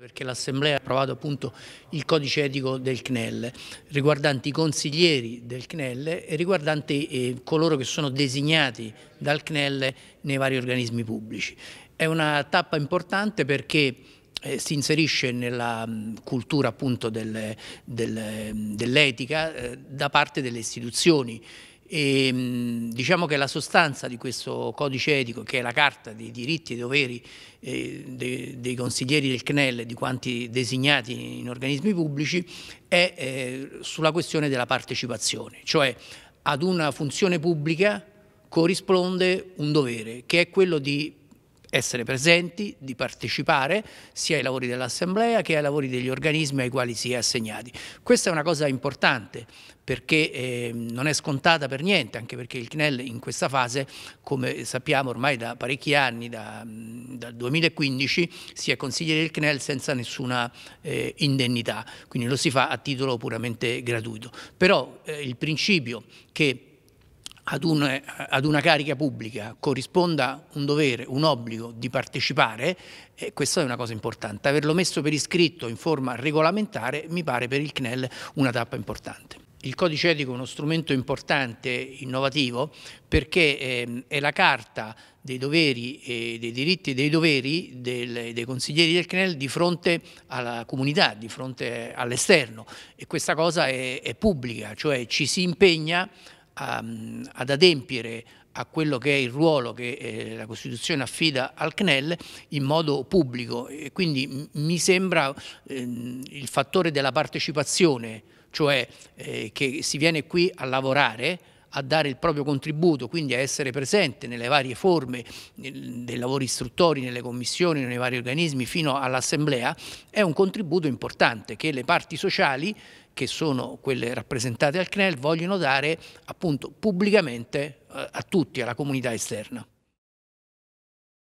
Perché l'Assemblea ha approvato appunto il codice etico del CNEL riguardante i consiglieri del CNEL e riguardante eh, coloro che sono designati dal CNEL nei vari organismi pubblici. È una tappa importante perché eh, si inserisce nella mh, mm, cultura appunto del, del, mm, dell'etica eh, da parte delle istituzioni e, ehm, diciamo che la sostanza di questo codice etico, che è la carta dei diritti e doveri eh, dei, dei, consiglieri del CNEL e di quanti designati in organismi pubblici, è eh, sulla questione della partecipazione, cioè ad una funzione pubblica corrisponde un dovere, che è quello di essere presenti, di partecipare sia ai lavori dell'Assemblea che ai lavori degli organismi ai quali si è assegnati. Questa è una cosa importante perché eh, non è scontata per niente, anche perché il CNEL in questa fase, come sappiamo ormai da parecchi anni, da, dal 2015, si è consigliere del CNEL senza nessuna eh, indennità, quindi lo si fa a titolo puramente gratuito. Però eh, il principio che ad, un, eh, ad, una carica pubblica corrisponda un dovere, un obbligo di partecipare, eh, questa è una cosa importante. Averlo messo per iscritto in forma regolamentare mi pare per il CNEL una tappa importante. Il codice etico è uno strumento importante, innovativo, perché ehm, è la carta dei doveri, e dei diritti e dei doveri dei consiglieri del CNEL di fronte alla comunità, di fronte all'esterno e questa cosa è pubblica, cioè ci si impegna a, ehm, ad adempiere a quello che è il ruolo che eh, la Costituzione affida al CNEL in modo pubblico e quindi mi sembra ehm, il fattore della partecipazione, cioè eh, che si viene qui a lavorare a dare il proprio contributo, quindi a essere presente nelle varie forme dei lavori istruttori, nelle commissioni, nei vari organismi, fino all'assemblea, è un contributo importante che le parti sociali, che sono quelle rappresentate al CNEL, vogliono dare appunto pubblicamente eh, a tutti, alla comunità esterna.